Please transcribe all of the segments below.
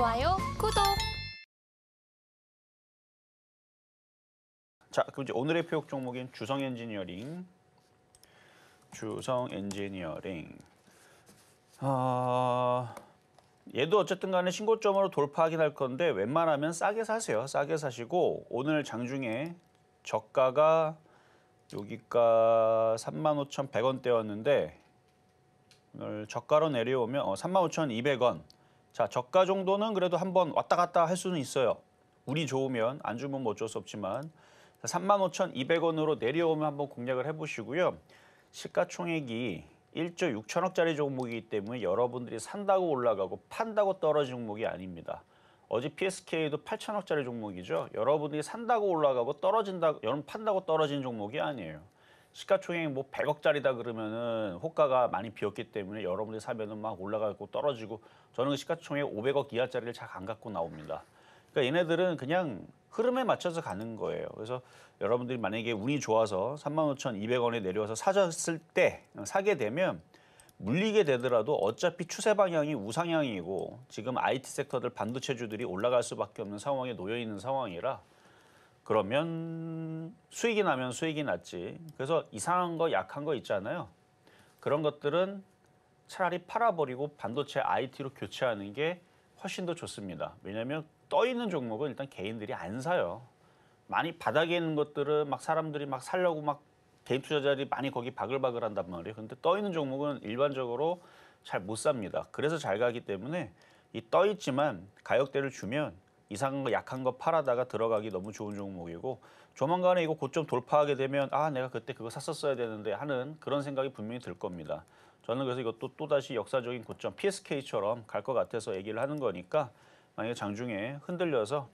좋아요, 구독! 자, 그럼 이제 오늘의 표현 종목인 주성 엔지니어링 주성 엔지니어링 아... 얘도 어쨌든 간에 신고점으로 돌파하긴 할 건데 웬만하면 싸게 사세요. 싸게 사시고 오늘 장중에 저가가 여기가 35,100원대였는데 오늘 저가로 내려오면 어, 35,200원 자, 저가 정도는 그래도 한번 왔다 갔다 할 수는 있어요. 운이 좋으면 안 주면 뭐 어쩔 수 없지만 35,200원으로 내려오면 한번 공략을 해보시고요. 시가총액이 1조 6천억짜리 종목이기 때문에 여러분들이 산다고 올라가고 판다고 떨어진 종목이 아닙니다. 어제 PSK도 8천억짜리 종목이죠. 여러분들이 산다고 올라가고 떨어진다, 여러분 판다고 떨어진 종목이 아니에요. 시가총액 뭐 100억짜리다 그러면은 호가가 많이 비었기 때문에 여러분들이 사면은 막 올라가고 떨어지고 저는 그 시가총액 500억 이하짜리를 잘 안 갖고 나옵니다. 그러니까 얘네들은 그냥 흐름에 맞춰서 가는 거예요. 그래서 여러분들이 만약에 운이 좋아서 35,200원에 내려와서 사셨을 때 사게 되면 물리게 되더라도 어차피 추세 방향이 우상향이고 지금 IT 섹터들 반도체주들이 올라갈 수밖에 없는 상황에 놓여 있는 상황이라 그러면 수익이 나면 수익이 났지. 그래서 이상한 거 약한 거 있잖아요. 그런 것들은 차라리 팔아버리고 반도체 IT로 교체하는 게 훨씬 더 좋습니다. 왜냐하면 떠 있는 종목은 일단 개인들이 안 사요. 많이 바닥에 있는 것들은 막 사람들이 막 살려고 막 개인 투자자들이 많이 거기 바글바글 한단 말이에요. 근데 떠 있는 종목은 일반적으로 잘 못 삽니다. 그래서 잘 가기 때문에 이 떠 있지만 가격대를 주면 이상한 거 약한 거 팔아다가 들어가기 너무 좋은 종목이고 조만간에 이거 고점 돌파하게 되면 아 내가 그때 그거 샀었어야 되는데 하는 그런 생각이 분명히 들 겁니다. 저는 그래서 이것도 또다시 역사적인 고점 PSK처럼 갈 것 같아서 얘기를 하는 거니까 만약에 장중에 흔들려서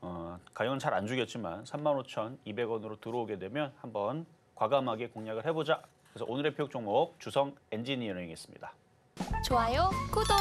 어, 가격은 잘안 주겠지만 35,200원으로 들어오게 되면 한번 과감하게 공략을 해보자. 그래서 오늘의 표적 종목 주성 엔지니어링이겠습니다. 좋아요, 구독!